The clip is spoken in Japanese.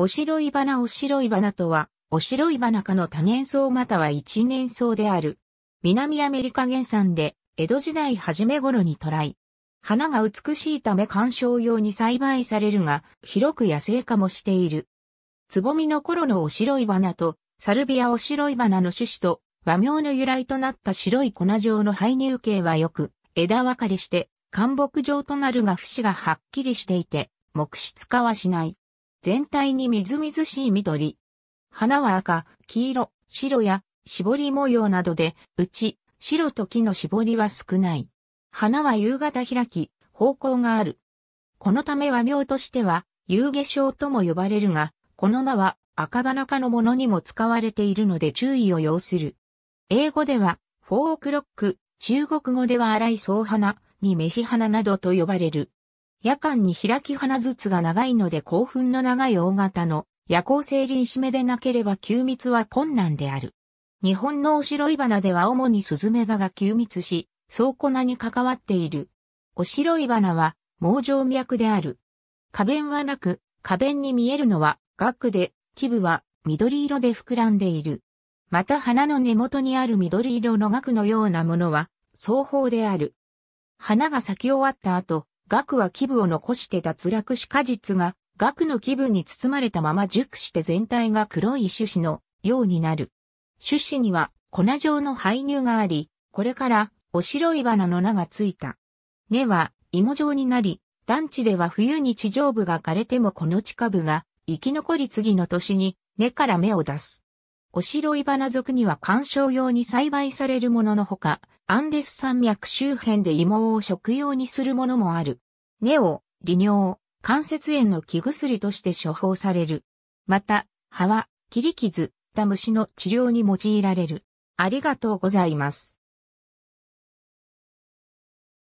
おしろい花おしろい花とは、おしろい花科の多年草または一年草である。南アメリカ原産で、江戸時代初め頃にライ。花が美しいため観賞用に栽培されるが、広く野生化もしている。つぼみの頃のおしろい花と、サルビアおしろい花の種子と、和名の由来となった白い粉状の排入形はよく、枝分かれして、干木状となるが節がはっきりしていて、木質化はしない。全体にみずみずしい緑。花は赤、黄色、白や絞り模様などで、うち白と木の絞りは少ない。花は夕方開き、方向がある。このため和名としては、夕下症とも呼ばれるが、この名は赤花科のものにも使われているので注意を要する。英語では、フォークロック、中国語では荒い草花に飯花などと呼ばれる。夜間に開き花ずつが長いので興奮の長い大型の夜行性締めでなければ休密は困難である。日本のおしろい花では主にスズメガが休密し、倉庫名に関わっている。おしろい花は、猛状脈である。花弁はなく、花弁に見えるのは、額で、基部は緑色で膨らんでいる。また花の根元にある緑色の額のようなものは、双方である。花が咲き終わった後、額は基部を残して脱落し果実が、額の基部に包まれたまま熟して全体が黒い種子のようになる。種子には粉状の排乳があり、これからお白い花の名がついた。根は芋状になり、団地では冬に地上部が枯れてもこの地下部が生き残り次の年に根から芽を出す。お白い花属には観賞用に栽培されるもののほか、アンデス山脈周辺で芋を食用にするものもある。根を、利尿、関節炎の気薬として処方される。また、葉は、切り傷、た虫の治療に用いられる。ありがとうございます。